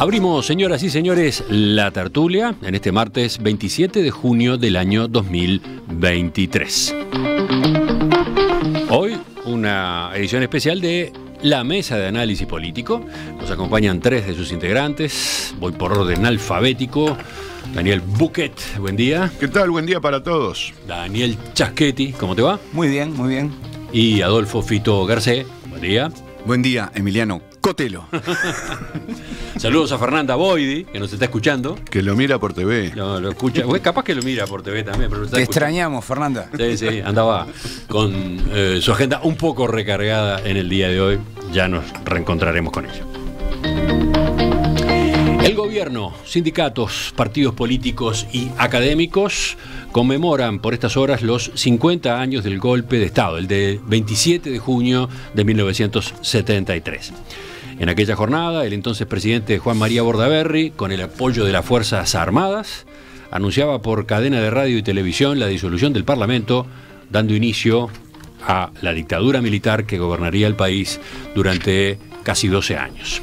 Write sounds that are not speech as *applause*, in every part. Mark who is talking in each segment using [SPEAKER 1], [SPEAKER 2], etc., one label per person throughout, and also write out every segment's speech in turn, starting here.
[SPEAKER 1] Abrimos, señoras y señores, la tertulia en este martes 27 de junio del año 2023. Hoy una edición especial de la mesa de análisis político. Nos acompañan tres de sus integrantes. Voy por orden alfabético. Daniel Buquet, buen día. ¿Qué tal? Buen día para todos. Daniel Chaschetti, ¿cómo te va? Muy bien, muy bien. Y Adolfo Fito Garcé, buen día. Buen día, Emiliano Cotelo.
[SPEAKER 2] *laughs*
[SPEAKER 1] Saludos a Fernanda Boidi, que nos está escuchando. Que lo mira por TV. No, lo escucha. Bueno, capaz que lo mira por
[SPEAKER 2] TV también. Pero Te extrañamos, Fernanda.
[SPEAKER 1] Sí, sí, andaba con eh, su agenda un poco recargada en el día de hoy. Ya nos reencontraremos con ella. El gobierno, sindicatos, partidos políticos y académicos conmemoran por estas horas los 50 años del golpe de Estado, el de 27 de junio de 1973. En aquella jornada, el entonces presidente Juan María Bordaberry, con el apoyo de las Fuerzas Armadas, anunciaba por cadena de radio y televisión la disolución del Parlamento, dando inicio a la dictadura militar que gobernaría el país durante casi 12 años.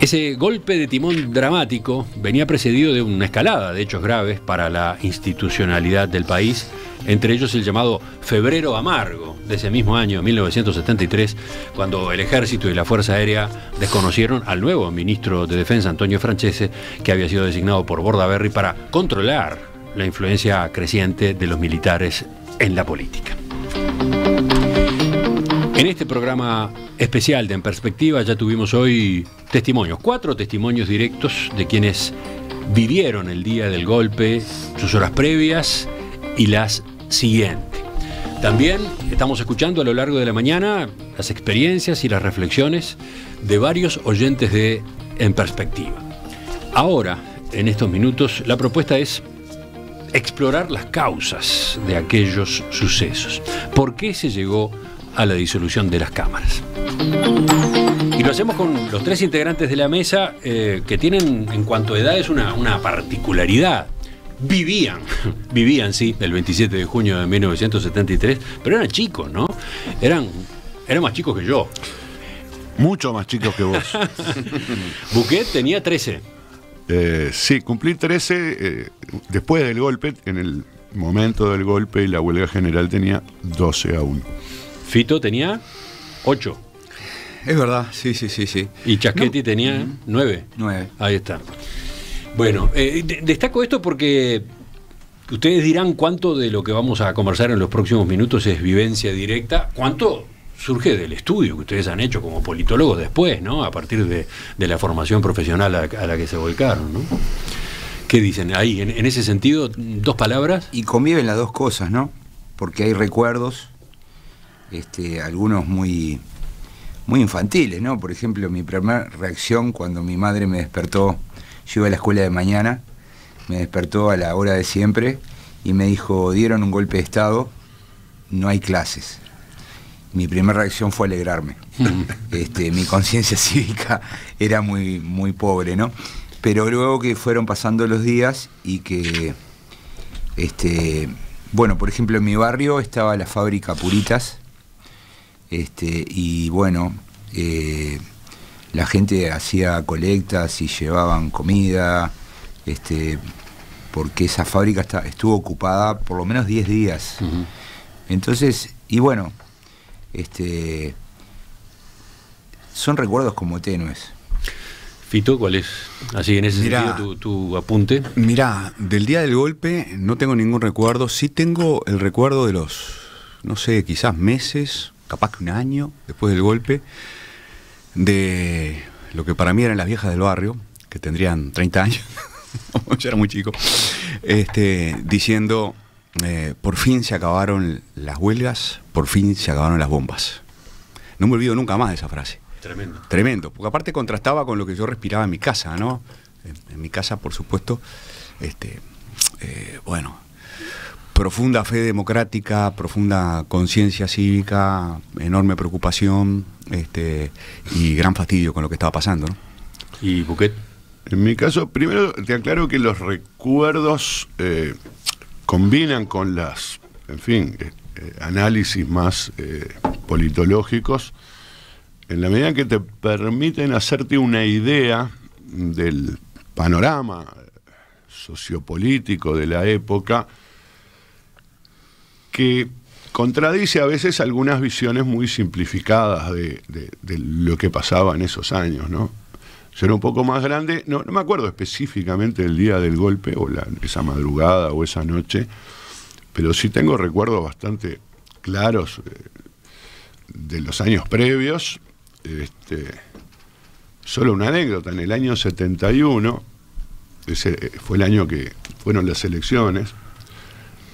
[SPEAKER 1] Ese golpe de timón dramático venía precedido de una escalada de hechos graves para la institucionalidad del país, entre ellos el llamado Febrero Amargo de ese mismo año, 1973, cuando el ejército y la Fuerza Aérea desconocieron al nuevo ministro de Defensa, Antonio Francese, que había sido designado por Bordaberry para controlar la influencia creciente de los militares en la política. En este programa especial de En Perspectiva. Ya tuvimos hoy testimonios, cuatro testimonios directos de quienes vivieron el día del golpe, sus horas previas y las siguientes. También estamos escuchando a lo largo de la mañana las experiencias y las reflexiones de varios oyentes de En Perspectiva. Ahora, en estos minutos, la propuesta es explorar las causas de aquellos sucesos. ¿Por qué se llegó a la disolución de las cámaras. Y lo hacemos con los tres integrantes de la mesa eh, que tienen en cuanto a edades una, particularidad. Vivían, *laughs* vivían, sí, el 27 de junio de 1973, pero eran chicos, ¿no? Eran, eran más chicos que yo. Mucho más chicos que vos. *laughs* Buquet tenía 13.
[SPEAKER 3] Eh, sí, cumplí 13 eh, después del golpe, en el momento del golpe y la huelga general tenía 12 aún. Fito tenía ocho. Es verdad, sí, sí, sí,
[SPEAKER 1] sí. Y Chasquetti tenía nueve. 9. Ahí está. Bueno, eh, destaco esto porque ustedes dirán cuánto de lo que vamos a conversar en los próximos minutos es vivencia directa, cuánto surge del estudio que ustedes han hecho como politólogos después, ¿no? A partir de, la formación profesional a, la que se volcaron, ¿no? ¿Qué dicen
[SPEAKER 2] ahí? En, en ese sentido, dos palabras. Y conviven las dos cosas, ¿no? Porque hay recuerdos este, algunos muy, muy infantiles, ¿no? Por ejemplo, mi primera reacción cuando mi madre me despertó, yo iba a la escuela de mañana, me despertó a la hora de siempre y me dijo, dieron un golpe de Estado, no hay clases. Mi primera reacción fue alegrarme. *laughs* Este, mi conciencia *laughs* cívica era muy, muy pobre, ¿no? Pero luego que fueron pasando los días y que, este, bueno, por ejemplo, en mi barrio estaba la fábrica Puritas, este, y bueno, eh, la gente hacía colectas y llevaban comida, este, porque esa fábrica estuvo ocupada por lo menos 10 días. Entonces, y bueno, este, son recuerdos como tenues.
[SPEAKER 1] Fito, ¿cuál es? Así en ese sentido tu, apunte.
[SPEAKER 4] Mirá, del día del golpe no tengo ningún recuerdo, sí tengo el recuerdo de los, no sé, quizás meses capaz que un año después del golpe, de lo que para mí eran las viejas del barrio, que tendrían 30 años, *laughs* yo era muy chico, este, diciendo, eh, por fin se acabaron las huelgas, por fin se acabaron las bombas. No me olvido nunca más de esa frase. Tremendo. Tremendo, porque aparte contrastaba con lo que yo respiraba en mi casa, ¿no? En, mi casa, por supuesto, este, eh, bueno, profunda fe democrática, profunda conciencia cívica, enorme preocupación este, y gran fastidio
[SPEAKER 3] con lo que estaba pasando. ¿no? ¿Y Buquet? En mi caso, primero te aclaro que los recuerdos eh, combinan con las, en fin, eh, eh, análisis más politológicos, en la medida en que te permiten hacerte una idea del panorama sociopolítico de la época, que contradice a veces algunas visiones muy simplificadas de, lo que pasaba en esos años, ¿no? Yo era un poco más grande, no, me acuerdo específicamente el día del golpe o la, esa madrugada o esa noche, pero sí tengo recuerdos bastante claros eh, de los años previos. Este, solo una anécdota, en el año 71, ese eh, fue el año que fueron las elecciones,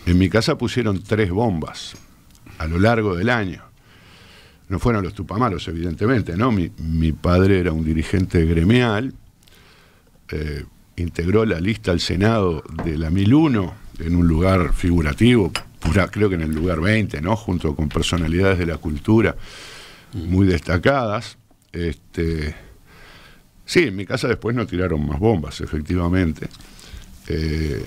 [SPEAKER 3] en mi casa pusieron tres bombas a lo largo del año. No fueron los tupamaros, evidentemente, ¿no? Mi, padre era un dirigente gremial, eh, integró la lista al Senado de la 1001 en un lugar figurativo, pura, creo que en el lugar 20, ¿no? Junto con personalidades de la cultura muy destacadas. Este, sí, en mi casa después no tiraron más bombas, efectivamente. Eh,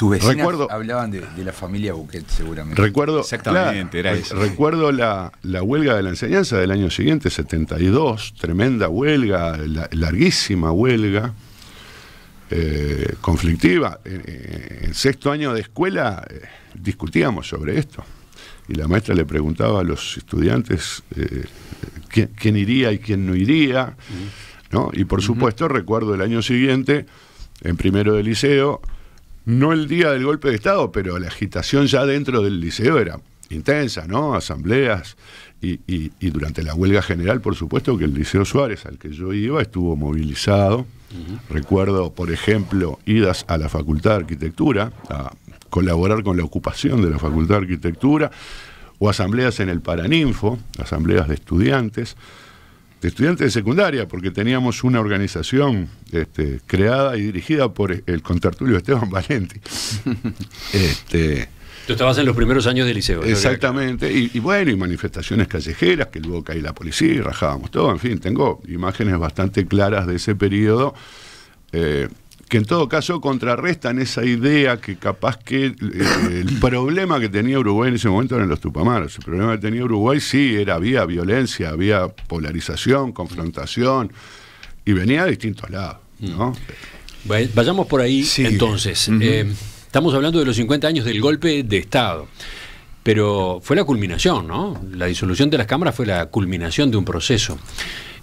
[SPEAKER 3] recuerdo,
[SPEAKER 2] hablaban de, la familia Bouquet, seguramente. Recuerdo, Exactamente, era
[SPEAKER 3] Recuerdo la, huelga de la enseñanza del año siguiente, 72, tremenda huelga, larguísima huelga, eh, conflictiva. En, sexto año de escuela eh, discutíamos sobre esto. Y la maestra le preguntaba a los estudiantes eh, quién, iría y quién no iría. ¿no? Y por supuesto, recuerdo el año siguiente, en primero de liceo, no el día del golpe de Estado, pero la agitación ya dentro del liceo era intensa, ¿no? Asambleas y, durante la huelga general, por supuesto, que el Liceo Suárez, al que yo iba, estuvo movilizado. Recuerdo, por ejemplo, idas a la Facultad de Arquitectura, a colaborar con la ocupación de la Facultad de Arquitectura, o asambleas en el Paraninfo, asambleas de estudiantes. Estudiante de secundaria, porque teníamos una organización este, creada y dirigida por el contertulio Esteban Valenti. *laughs* Este, Tú estabas en los
[SPEAKER 1] primeros años del liceo.
[SPEAKER 3] Exactamente, y, bueno, y manifestaciones callejeras, que luego caía la policía y rajábamos todo, en fin, tengo imágenes bastante claras de ese periodo. Eh, que en todo caso contrarrestan esa idea que capaz que eh, el *coughs* problema que tenía Uruguay en ese momento eran los tupamaros. El problema que tenía Uruguay sí era, había violencia, había polarización, confrontación, y venía de distintos lados. Mm. ¿no? Vayamos por
[SPEAKER 1] ahí sí. entonces. Eh, estamos hablando de los 50 años del golpe de Estado. Pero fue la culminación, ¿no? La disolución de las cámaras fue la culminación de un proceso.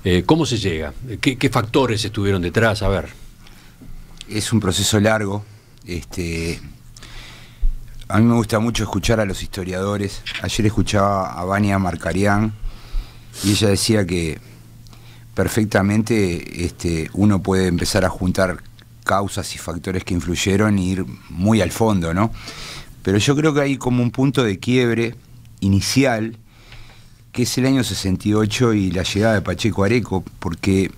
[SPEAKER 2] Eh, ¿Cómo se llega? ¿Qué factores estuvieron detrás? A ver es un proceso largo. Este, a mí me gusta mucho escuchar a los historiadores. Ayer escuchaba a Vania Marcarian y ella decía que perfectamente este, uno puede empezar a juntar causas y factores que influyeron e ir muy al fondo, ¿no? Pero yo creo que hay como un punto de quiebre inicial, que es el año 68 y la llegada de Pacheco Areco, porque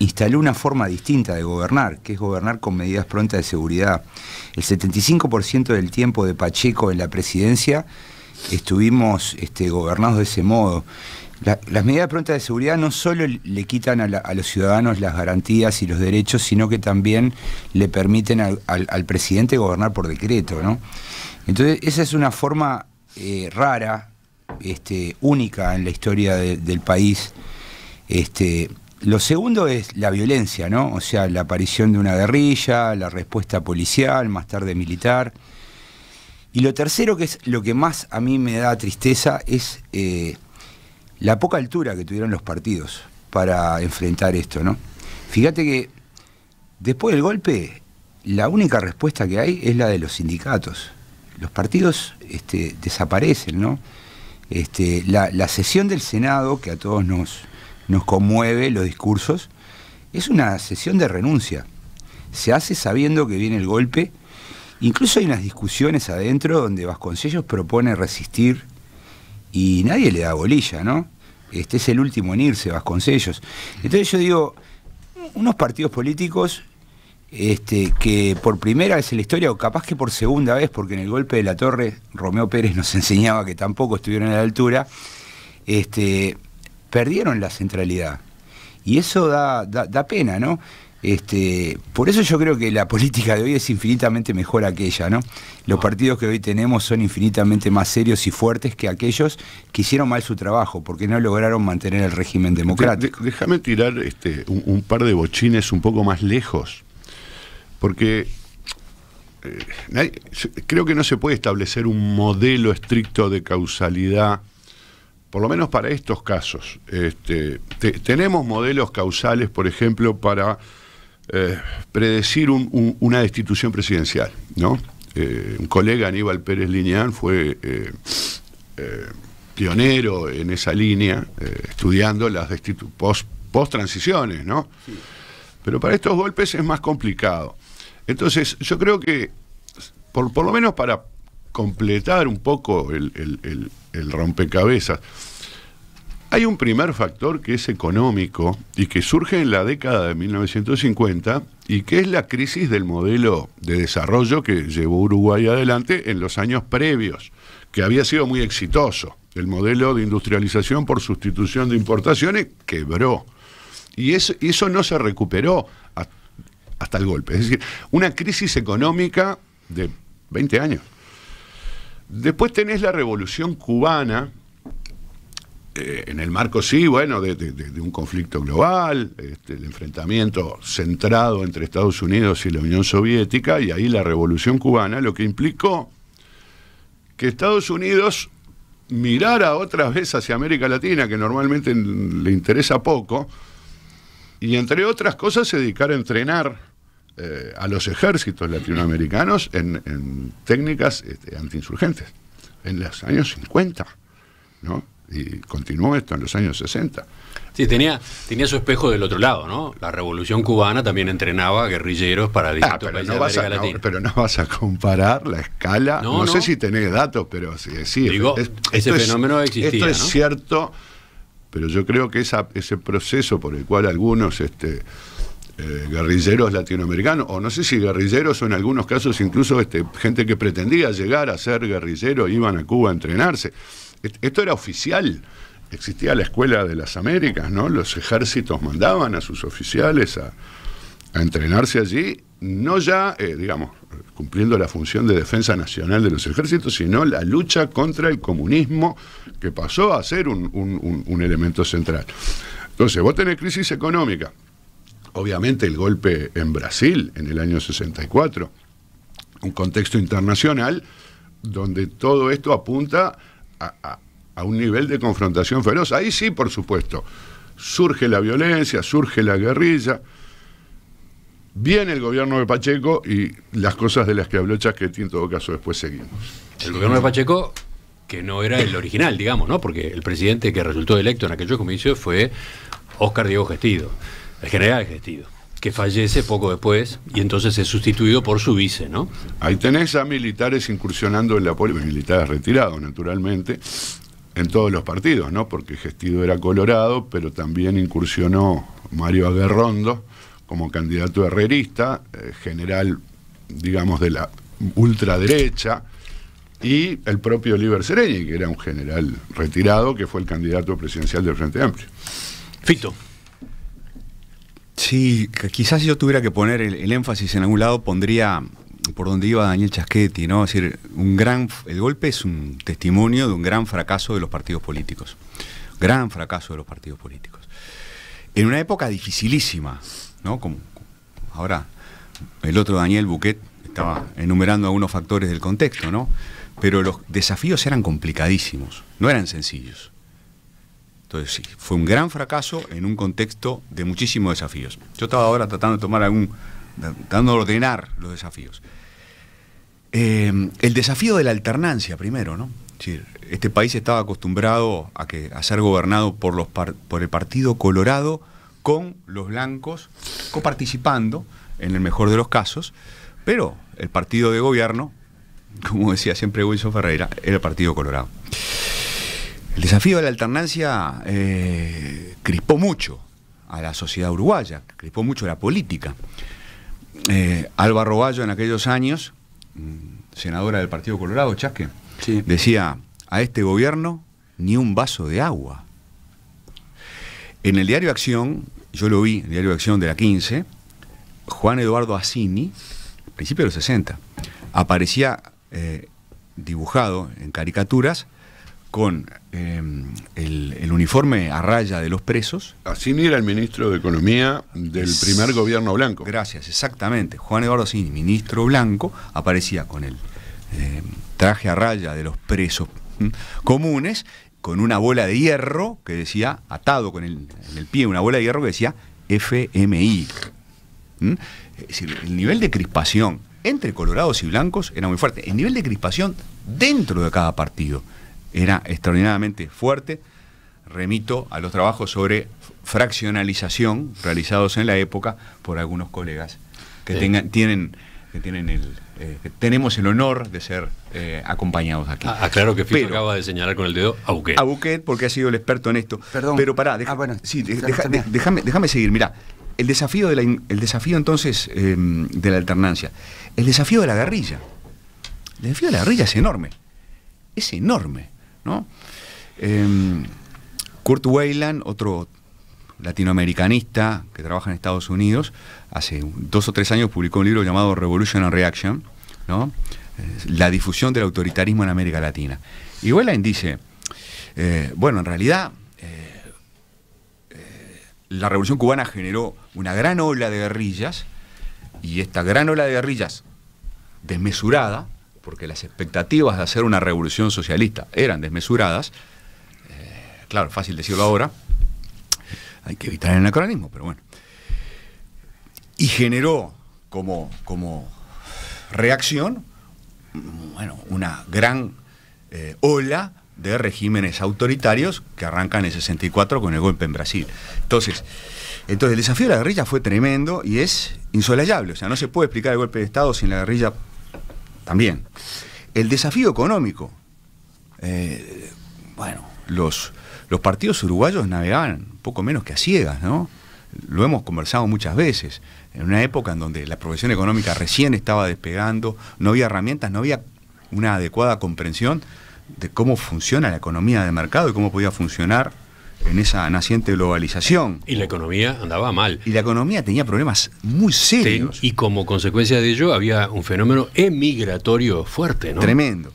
[SPEAKER 2] instaló una forma distinta de gobernar, que es gobernar con medidas prontas de seguridad. El 75% del tiempo de Pacheco en la presidencia estuvimos este, gobernados de ese modo. las medidas prontas de seguridad no solo le quitan a, los ciudadanos las garantías y los derechos, sino que también le permiten al, presidente gobernar por decreto. Entonces, esa es una forma eh, rara, este, única en la historia del país. Este, lo segundo es la violencia, ¿no? O sea, la aparición de una guerrilla, la respuesta policial, más tarde militar. Y lo tercero, que es lo que más a mí me da tristeza, es eh, la poca altura que tuvieron los partidos para enfrentar esto, ¿no? Fíjate que después del golpe, la única respuesta que hay es la de los sindicatos. Los partidos este, desaparecen, ¿no? Este, la sesión del Senado, que a todos nos, nos conmueve los discursos, es una sesión de renuncia. Se hace sabiendo que viene el golpe. Incluso hay unas discusiones adentro donde Vasconcellos propone resistir y nadie le da bolilla, ¿no? Este es el último en irse, Vasconcellos. Entonces yo digo, unos partidos políticos este, que por primera vez en la historia, o capaz que por segunda vez, porque en el golpe de la torre Romeo Pérez nos *laughs* enseñaba que tampoco estuvieron a la altura, este, perdieron la centralidad. Y eso da, pena, ¿no? Este, por eso yo creo que la política de hoy es infinitamente mejor aquella, ¿no? Los ah. partidos que hoy tenemos son infinitamente más serios y fuertes que aquellos que hicieron mal su trabajo, porque no lograron mantener el régimen democrático.
[SPEAKER 3] déjame tirar este, un, par de bochines un poco más lejos, porque eh, creo que no se puede establecer un modelo estricto de causalidad por lo menos para estos casos. Este, tenemos modelos causales, por ejemplo, para eh, predecir una destitución presidencial. ¿no? Eh, un colega, Aníbal Pérez Linián, fue eh, pionero en esa línea, estudiando las post-transiciones. Post transiciones no Pero para estos golpes es más complicado. Entonces, yo creo que, por, lo menos para completar un poco el el rompecabezas. Hay un primer factor que es económico y que surge en la década de 1950 y que es la crisis del modelo de desarrollo que llevó Uruguay adelante en los años previos, que había sido muy exitoso. El modelo de industrialización por sustitución de importaciones quebró. Y eso, eso no se recuperó hasta el golpe. Es decir, una crisis económica de 20 años. Después tenés la revolución cubana, eh, en el marco, sí, bueno, de, un conflicto global, este, el enfrentamiento centrado entre Estados Unidos y la Unión Soviética, y ahí la revolución cubana, lo que implicó que Estados Unidos mirara otra vez hacia América Latina, que normalmente le interesa poco, y entre otras cosas se dedicara a entrenar eh, a los ejércitos latinoamericanos en, técnicas este, antiinsurgentes, en los años 50, ¿no? Y continuó esto en los años 60.
[SPEAKER 1] Sí, tenía, tenía su espejo del otro lado, ¿no? La revolución cubana también entrenaba guerrilleros para ah, distintos pero no vas a, Latina.
[SPEAKER 3] pero no vas a comparar la escala. No, sé si tenés datos, pero sí. ese fenómeno es, existido. Esto es cierto, pero yo creo que ese proceso por el cual algunos este, eh, guerrilleros latinoamericanos, o no sé si guerrilleros o en algunos casos incluso este, gente que pretendía llegar a ser guerrillero, iban a Cuba a entrenarse. Esto era oficial, existía la Escuela de las Américas, ¿no? Los ejércitos mandaban a sus oficiales a, entrenarse allí, no ya, eh, digamos, cumpliendo la función de defensa nacional de los ejércitos, sino la lucha contra el comunismo, que pasó a ser un, un elemento central. Entonces, vos tenés crisis económica, obviamente el golpe en Brasil en el año 64, un contexto internacional donde todo esto apunta a, un nivel de confrontación feroz. Ahí sí, por supuesto, surge la violencia, surge la guerrilla, viene el gobierno de Pacheco y las cosas de las que habló Chasquetti en todo caso después seguimos. El gobierno de Pacheco
[SPEAKER 1] que no era el original, digamos, ¿no? Porque el presidente que resultó electo en aquellos comicios fue Oscar Diego Gestido el general Gestido, que fallece poco después y entonces es sustituido por
[SPEAKER 3] su vice, ¿no? Ahí tenés a militares incursionando en la política, militares retirados, naturalmente, en todos los partidos, ¿no? Porque Gestido era colorado, pero también incursionó Mario Aguerrondo como candidato herrerista, eh, general, digamos, de la ultraderecha, y el propio Oliver Sereñi, que era un general retirado, que fue el candidato presidencial del Frente Amplio. Fito.
[SPEAKER 4] Sí, quizás si yo tuviera que poner el, énfasis en algún lado, pondría por donde iba Daniel Chaschetti, ¿no? decir, un gran, el golpe es un testimonio de un gran fracaso de los partidos políticos. Gran fracaso de los partidos políticos. En una época dificilísima, ¿no? Como ahora el otro Daniel Buquet estaba enumerando algunos factores del contexto, ¿no? Pero los desafíos eran complicadísimos, no eran sencillos. Entonces sí, fue un gran fracaso en un contexto de muchísimos desafíos. Yo estaba ahora tratando de tomar algún, tratando de ordenar los desafíos. Eh, el desafío de la alternancia primero, ¿no? Este país estaba acostumbrado a, que, a ser gobernado por, los por el Partido Colorado con los blancos coparticipando, en el mejor de los casos, pero el partido de gobierno, como decía siempre Wilson Ferreira, era el Partido Colorado. El desafío de la alternancia eh, crispó mucho a la sociedad uruguaya, crispó mucho a la política. Eh, Alba en aquellos años, mm, senadora del Partido Colorado, Chasque, decía, a este gobierno ni un vaso de agua. En el diario Acción, yo lo vi, en el diario Acción de la 15, Juan Eduardo Assini, principios de los 60, aparecía eh, dibujado en caricaturas, con em, el, uniforme a raya de los presos. Asini era el ministro de Economía del primer gobierno blanco. Gracias, exactamente. Juan Eduardo Asini, ministro blanco, aparecía con el em, traje a raya de los presos comunes, con una bola de hierro que decía, atado con el, pie, una bola de hierro que decía FMI. Es decir, el nivel de crispación entre colorados y blancos era muy fuerte. El nivel de crispación dentro de cada partido era extraordinariamente fuerte. Remito a los trabajos sobre fraccionalización realizados en la época por algunos colegas que tengan, tienen, que tienen el, eh, tenemos el honor de ser eh, acompañados aquí. Ah, claro que Fito
[SPEAKER 1] acaba de señalar
[SPEAKER 4] con el dedo a Buquet. A Buquet porque ha sido el experto en esto. Perdón. Pero pará, ah, déjame seguir. Mirá, el desafío, de el desafío entonces em, de la alternancia, el desafío de la guerrilla. El desafío de la guerrilla es enorme. Es enorme. Em, Kurt Weyland, otro latinoamericanista que trabaja en Estados Unidos, hace dos o tres años publicó un libro llamado Revolution and Reaction, ¿no? Eh, la difusión del autoritarismo en América Latina. Y Weyland dice, eh, bueno, en realidad eh, la Revolución cubana generó una gran ola de guerrillas y esta gran ola de guerrillas desmesurada, porque las expectativas de hacer una revolución socialista eran desmesuradas, eh, claro, fácil decirlo ahora, hay que evitar el anacronismo, pero bueno. Y generó como, como reacción una gran eh, ola de regímenes autoritarios que arrancan en el 64 con el golpe en Brasil. Entonces, entonces el desafío de la guerrilla fue tremendo y es insolayable. O sea, no se puede explicar el golpe de Estado sin la guerrilla también. El desafío económico. Eh, bueno, los, los partidos uruguayos navegaban poco menos que a ciegas, ¿no? Lo hemos conversado muchas veces, en una época en donde la profesión económica recién estaba despegando, no había herramientas, no había una adecuada comprensión de cómo funciona la economía de mercado y cómo podía funcionar en esa naciente globalización.
[SPEAKER 1] Y la economía andaba mal. Y la economía tenía problemas muy serios. y como consecuencia de ello había un fenómeno emigratorio fuerte, ¿no? Tremendo.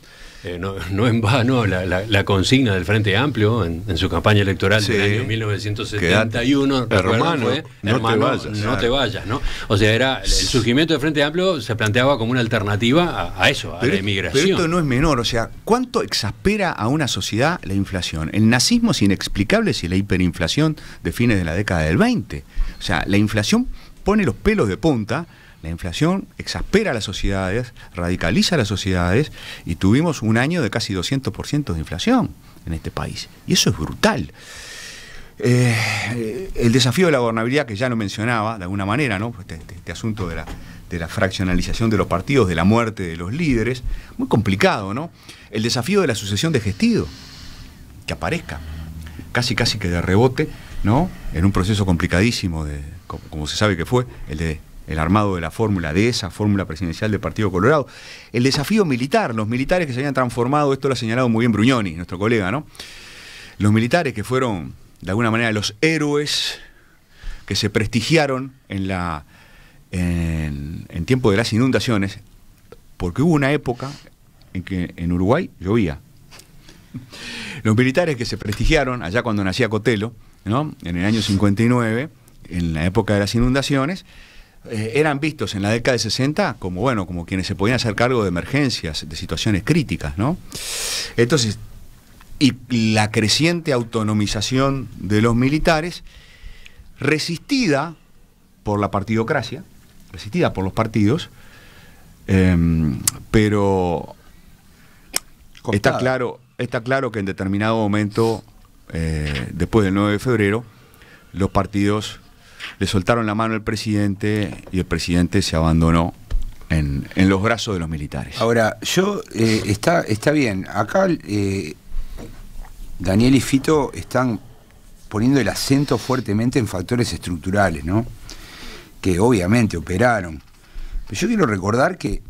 [SPEAKER 1] Eh, no, en vano la, consigna del Frente Amplio en, su campaña electoral del año 1971, hermano, no te vayas. No te vayas, ¿no? O sea, era el surgimiento del Frente Amplio se planteaba como una alternativa a, eso, a la emigración. Pero esto no
[SPEAKER 4] es menor, o sea, ¿cuánto exaspera a una sociedad la inflación? El nazismo es inexplicable si la hiperinflación de fines de la década del 20. O sea, la inflación pone los pelos de punta la inflación exaspera a las sociedades, radicaliza a las sociedades y tuvimos un año de casi 200% de inflación en este país. Y eso es brutal. Eh, el desafío de la gobernabilidad que ya lo mencionaba de alguna manera, ¿no? Este, este, este, asunto de la, de la, fraccionalización de los partidos, de la muerte de los líderes, muy complicado, ¿no? El desafío de la sucesión de gestido, que aparezca, casi casi que de rebote, ¿no? En un proceso complicadísimo de, como se sabe que fue, el de el armado de la fórmula, de esa fórmula presidencial del Partido Colorado. El desafío militar, los militares que se habían transformado, esto lo ha señalado muy bien Bruñoni, nuestro colega, ¿no? Los militares que fueron, de alguna manera, los héroes que se prestigiaron en, la, en, tiempo de las inundaciones, porque hubo una época en que en Uruguay llovía. Los militares que se prestigiaron allá cuando nacía Cotelo, ¿no? en el año 59, en la época de las inundaciones, eh, eran vistos en la década de 60 como, bueno, como quienes se podían hacer cargo de emergencias, de situaciones críticas, ¿no? Entonces, y la creciente autonomización de los militares, resistida por la partidocracia, resistida por los partidos, em, pero está claro, está claro que en determinado momento, eh, después del 9 de febrero, los partidos
[SPEAKER 2] le soltaron la mano al presidente
[SPEAKER 4] y el presidente se abandonó en, los brazos de los militares.
[SPEAKER 2] Ahora, yo, eh, está, está bien, acá eh, Daniel y Fito están poniendo el acento fuertemente en factores estructurales, ¿no? Que obviamente operaron. Pero yo quiero recordar que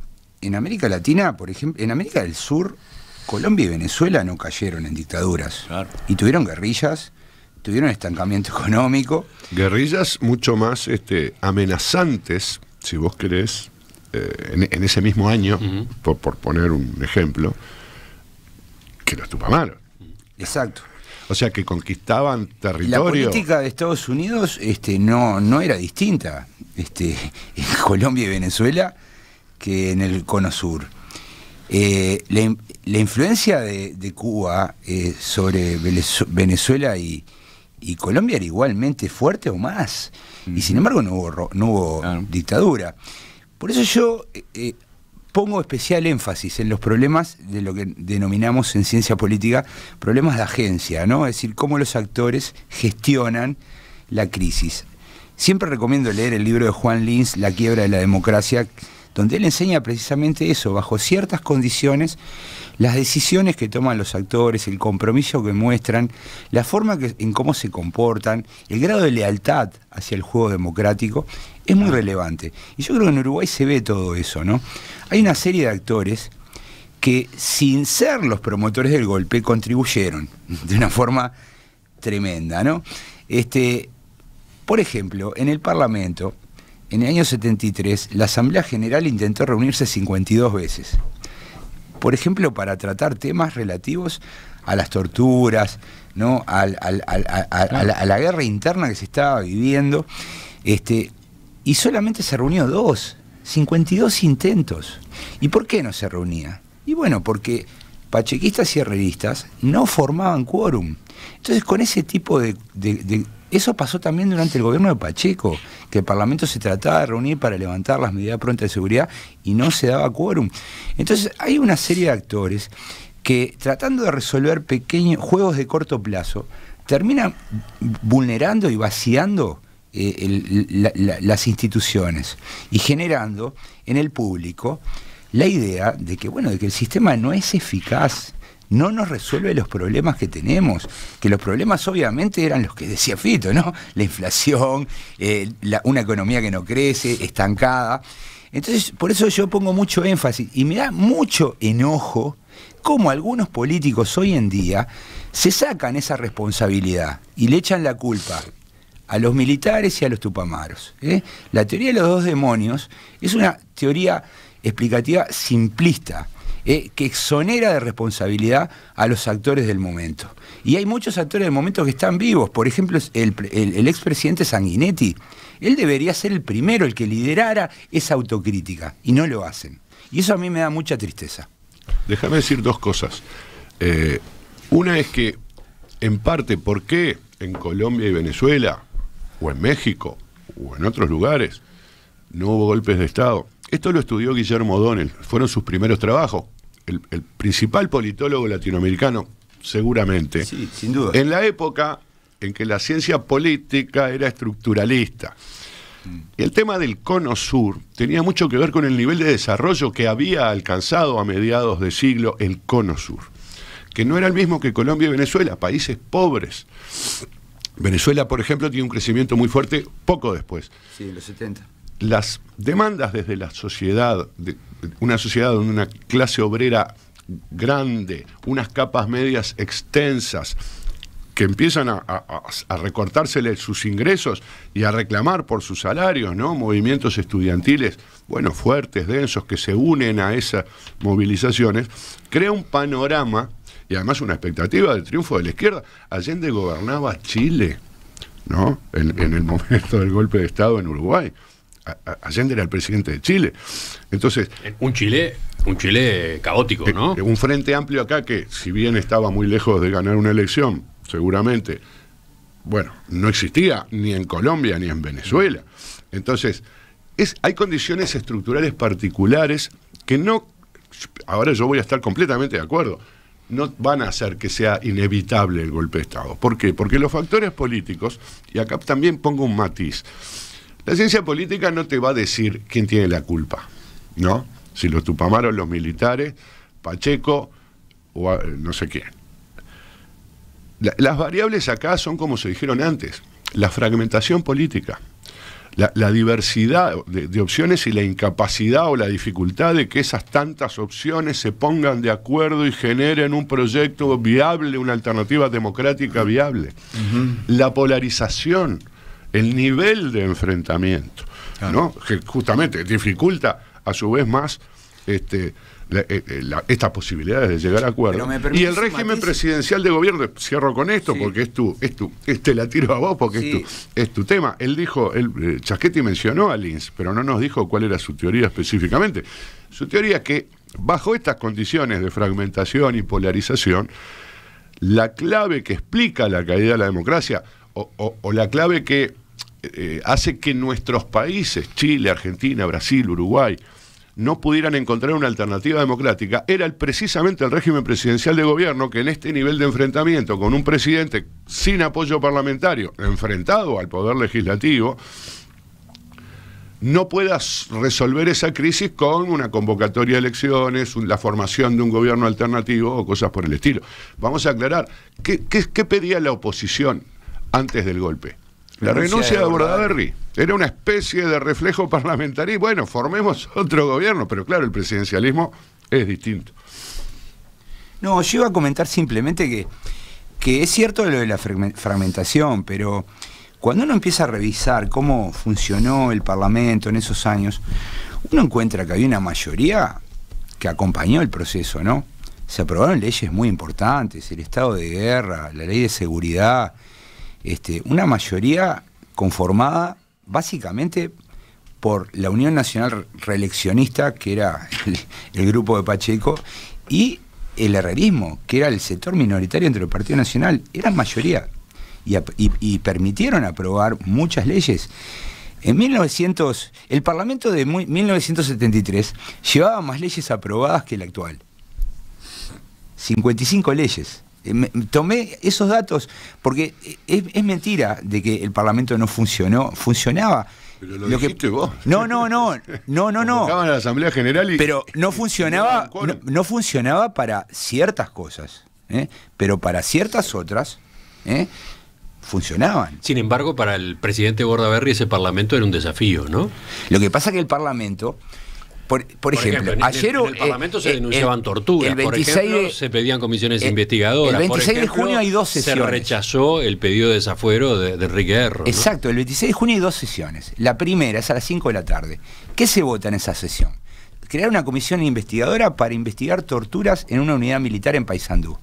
[SPEAKER 2] en América Latina, por ejemplo, en América del Sur, Colombia y Venezuela no cayeron en dictaduras. Y tuvieron guerrillas tuvieron estancamiento *laughs* económico. Guerrillas
[SPEAKER 3] mucho más este, amenazantes, si vos querés, eh, en, ese mismo año, por, poner un ejemplo, que los tupamaros. Exacto. O sea, que conquistaban territorio. La política
[SPEAKER 2] de Estados Unidos este, no, no era distinta este, *laughs* en Colombia y Venezuela que en el cono sur. Eh, la, influencia de, Cuba eh, sobre Venezuela y, y Colombia era igualmente fuerte o más. Y sin embargo no hubo, no hubo dictadura. Por eso yo eh, eh, pongo especial énfasis en los problemas de lo que denominamos en ciencia política problemas de agencia, ¿no? Es decir, cómo los actores gestionan la crisis. Siempre recomiendo leer el libro de Juan Lins, La quiebra de la democracia, donde él enseña precisamente eso, bajo ciertas condiciones, las decisiones que toman los actores, el compromiso que muestran, la forma en cómo se comportan, el grado de lealtad hacia el juego democrático, es muy ah. relevante. Y yo creo que en Uruguay se ve todo eso, ¿no? Hay una serie de actores que sin ser los promotores del golpe contribuyeron de una forma tremenda, ¿no? Este, por ejemplo, en el Parlamento, en el año 73, la Asamblea General intentó reunirse 52 veces. Por ejemplo, para tratar temas relativos a las torturas, ¿no? a, la, guerra interna que se estaba viviendo. Este, y solamente se reunió dos, 52 intentos. ¿Y por qué no se reunía? Y bueno, porque pachequistas y herreristas no formaban quórum. Entonces, con ese tipo de, eso pasó también durante el gobierno de Pacheco, que el Parlamento se trataba de reunir para levantar las medidas prontas de seguridad y no se daba quórum. Entonces hay una serie de actores que tratando de resolver pequeños juegos de corto plazo, terminan vulnerando y vaciando eh, las instituciones y generando en el público la idea de que, bueno, de que el sistema no es eficaz no nos resuelve los problemas que tenemos, que los problemas obviamente eran los que decía Fito, ¿no? La inflación, eh, una economía que no crece, estancada. Entonces, por eso yo pongo mucho énfasis y me da mucho enojo cómo algunos políticos hoy en día se sacan esa responsabilidad y le echan la culpa a los militares y a los tupamaros. ¿eh? La teoría de los dos demonios es una teoría explicativa simplista eh, que exonera de responsabilidad a los actores del momento. Y hay muchos actores del momento que están vivos. Por ejemplo, el, expresidente Sanguinetti. Él debería ser el primero, el que liderara esa autocrítica. Y no lo hacen.
[SPEAKER 3] Y eso a mí me da mucha tristeza. Déjame decir dos cosas. Eh, una es que, en parte, ¿por qué en Colombia y Venezuela, o en México, o en otros lugares, no hubo golpes de Estado? Esto lo estudió Guillermo O'Donnell, fueron sus primeros trabajos, el, principal politólogo latinoamericano, seguramente. Sí, sin duda. En la época en que la ciencia política era estructuralista. Mm. el tema del cono sur tenía mucho que ver con el nivel de desarrollo que había alcanzado a mediados de siglo el cono sur, que no era el mismo que Colombia y Venezuela, países pobres. Venezuela, por ejemplo, tiene un crecimiento muy fuerte poco después. Sí, en los 70 las demandas desde la sociedad, de, una sociedad donde una clase obrera grande, unas capas medias extensas, que empiezan a, a, recortársele sus ingresos y a reclamar por sus salarios, ¿no? Movimientos estudiantiles, bueno, fuertes, densos, que se unen a esas movilizaciones, crea un panorama y además una expectativa del triunfo de la izquierda. Allende gobernaba Chile, ¿no? en el momento del golpe de Estado en Uruguay. Allende era el presidente de Chile. Entonces. Un Chile, un Chile caótico, eh, ¿no? Eh, un frente amplio acá que, si bien estaba muy lejos de ganar una elección, seguramente, bueno, no existía ni en Colombia ni en Venezuela. Entonces, es, hay condiciones estructurales particulares que no. Ahora yo voy a estar completamente de acuerdo no van a hacer que sea inevitable el golpe de Estado. ¿Por qué? Porque los factores políticos, y acá también pongo un matiz, la ciencia política no te va a decir quién tiene la culpa, ¿no? Si los tupamaron los militares, Pacheco o ah, no sé quién. las variables acá son como se dijeron antes, la fragmentación política. La, diversidad de, opciones y la incapacidad o la dificultad de que esas tantas opciones se pongan de acuerdo y generen un proyecto viable, una alternativa democrática viable. La polarización, el nivel de enfrentamiento, ¿no? que justamente dificulta a su vez más este, eh, eh, estas posibilidades de llegar a acuerdo. Y el régimen presidencial de gobierno, cierro con esto porque es tu, es este la tiro a vos porque es, tu, es tu tema. Él dijo, el eh, mencionó a Lins, pero no nos dijo cuál era su teoría específicamente. Su teoría es que bajo estas condiciones de fragmentación y polarización, la clave que explica la caída de la democracia, o, la clave que eh, hace que nuestros países, Chile, Argentina, Brasil, Uruguay, no pudieran encontrar una alternativa democrática, era precisamente el régimen presidencial de gobierno que en este nivel de enfrentamiento con un presidente sin apoyo parlamentario, enfrentado al poder legislativo, no puedas resolver esa crisis con una convocatoria de elecciones, la formación de un gobierno alternativo o cosas por el estilo. Vamos a aclarar, ¿qué, qué pedía la oposición? antes del golpe. La renuncia, de Bordaberry era una especie de reflejo parlamentario. Bueno, formemos *laughs* otro gobierno, pero claro, el presidencialismo es distinto. No, yo iba a comentar simplemente que,
[SPEAKER 2] que es cierto lo de la fragmentación, pero cuando uno empieza a revisar cómo funcionó el Parlamento en esos años, uno encuentra que había una mayoría que acompañó el proceso, ¿no? Se aprobaron leyes muy importantes, el estado de guerra, la ley de seguridad, este, una mayoría conformada básicamente por la Unión Nacional Reeleccionista, que era el, grupo de Pacheco, y el herrerismo, que era el sector minoritario entre el Partido Nacional, eran mayoría y, y permitieron aprobar muchas leyes. En 1900, el Parlamento de 1973 llevaba más leyes aprobadas que el actual. 55 leyes. Eh, tomé esos datos, porque eh, es, mentira de que el Parlamento no funcionó, funcionaba.
[SPEAKER 3] lo, dijiste
[SPEAKER 2] No, no, no, no, no,
[SPEAKER 3] no. la Asamblea General Pero
[SPEAKER 2] no funcionaba, no, funcionaba para ciertas cosas, ¿eh? pero para ciertas otras... funcionaban.
[SPEAKER 1] Sin embargo, para el presidente Bordaberry ese Parlamento era un desafío, ¿no? Lo que pasa es que el Parlamento por, ejemplo, ayer en el, eh, Parlamento se eh, denunciaban torturas, por ejemplo, se pedían comisiones eh, investigadoras. El 26 de junio hay dos sesiones. Se rechazó el pedido de desafuero de, de Enrique Exacto,
[SPEAKER 2] el 26 de junio hay dos sesiones. La primera es a las 5 de la tarde. ¿Qué se vota en esa sesión? Crear una comisión investigadora para investigar torturas en una unidad militar en Paysandú.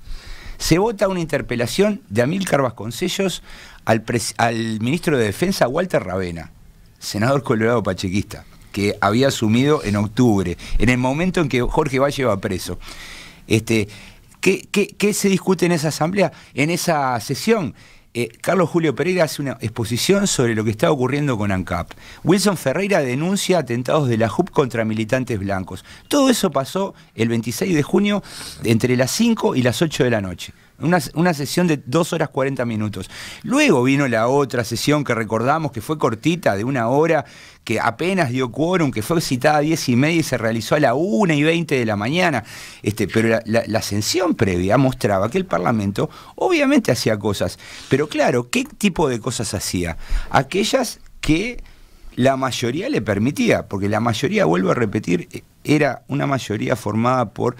[SPEAKER 2] Se vota una interpelación de Amílcar Vasconcellos al, al ministro de Defensa, Walter Ravena, senador colorado pachequista que había asumido en octubre, en el momento en que Jorge Valle va preso. Este, ¿qué, se discute en esa asamblea, en esa sesión? Eh, Carlos Julio Pereira hace una exposición sobre lo que está ocurriendo con ANCAP. Wilson Ferreira denuncia atentados de la JUP contra militantes blancos. Todo eso pasó el 26 de junio entre las 5 y las 8 de la noche. Una, sesión de 2 horas 40 minutos. Luego vino la otra sesión que recordamos que fue cortita, de una hora, que apenas dio quórum, que fue citada a 10 y media y se realizó a la 1 y 20 de la mañana. Este, pero la, la sesión previa mostraba que el Parlamento obviamente hacía cosas. Pero claro, ¿qué tipo de cosas hacía? Aquellas que la mayoría le permitía, porque la mayoría, vuelvo a repetir, e, era una mayoría formada por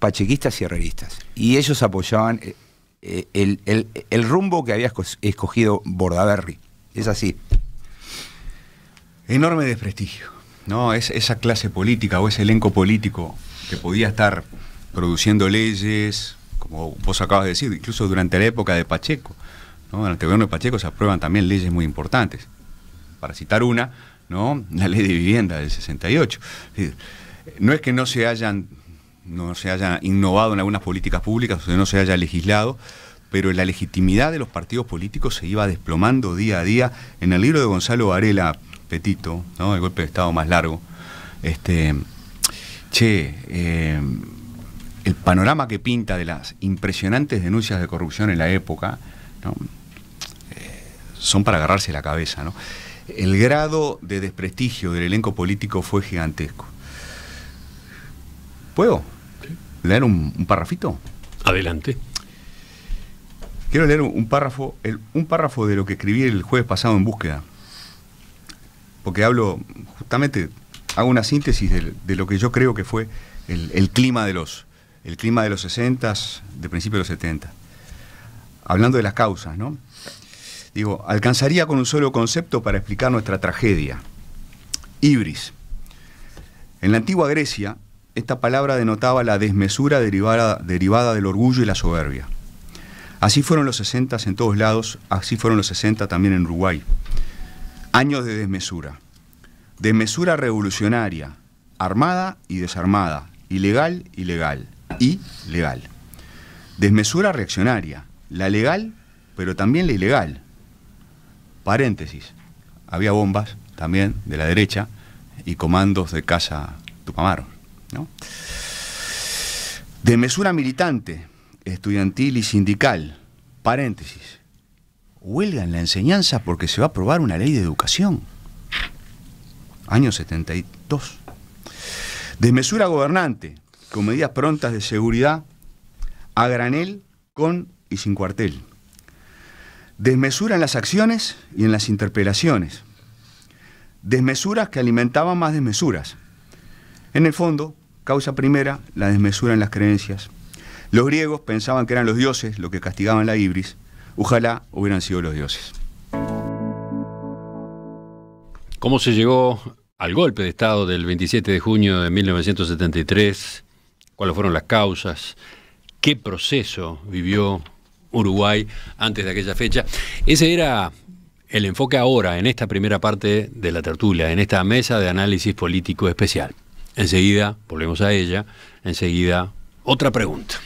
[SPEAKER 2] pachequistas y herreristas. Y ellos apoyaban eh, eh, el, rumbo que había escogido Bordaberry. Es así.
[SPEAKER 4] Enorme desprestigio. ¿no? Es, esa clase política o ese elenco político que podía estar produciendo leyes, como vos acabas de decir, incluso durante la época de Pacheco. ¿no? Durante el gobierno de Pacheco se aprueban también leyes muy importantes. Para citar una, ¿no? la ley de vivienda del 68. No es que no se hayan no se haya innovado en algunas políticas públicas, o no se haya legislado, pero la legitimidad de los partidos políticos se iba desplomando día a día. En el libro de Gonzalo Varela, Petito, el golpe de Estado más largo, este, che, eh, el panorama que pinta de las impresionantes denuncias de corrupción en la época, eh, son para agarrarse la cabeza. ¿no? El grado de desprestigio del elenco político fue gigantesco. ¿Puedo? ¿Leer un, un Adelante. Quiero leer un párrafo, un párrafo de lo que escribí el jueves pasado en búsqueda. Porque hablo, justamente, hago una síntesis de, lo que yo creo que fue el, clima de los. El clima de los 60, de principios de los 70. Hablando de las causas, ¿no? Digo, alcanzaría con un solo concepto para explicar nuestra tragedia. Ibris. En la antigua Grecia, esta palabra denotaba la desmesura derivada, derivada del orgullo y la soberbia. Así fueron los 60 en todos lados, así fueron los 60 también en Uruguay. Años de desmesura. Desmesura revolucionaria, armada y desarmada, ilegal, legal. y legal. Desmesura reaccionaria, la legal, pero también la ilegal. Paréntesis, había bombas también de la derecha y comandos de Casa Tupamaros desmesura De mesura militante, estudiantil y sindical, paréntesis, huelga en la enseñanza porque se va a aprobar una ley de educación. Año 72. Desmesura gobernante, con medidas prontas de seguridad, a granel, con y sin cuartel. Desmesura en las acciones y en las interpelaciones. Desmesuras que alimentaban más desmesuras. En el fondo, Causa primera, la desmesura en las creencias. Los griegos pensaban que eran los dioses los
[SPEAKER 1] que castigaban la ibris. Ojalá hubieran sido los dioses. ¿Cómo se llegó al golpe de Estado del 27 de junio de 1973? ¿Cuáles fueron las causas? ¿Qué proceso vivió Uruguay antes de aquella fecha? Ese era el enfoque ahora, en esta primera parte de la tertulia, en esta mesa de análisis político especial. Enseguida, volvemos a ella, enseguida
[SPEAKER 2] otra pregunta.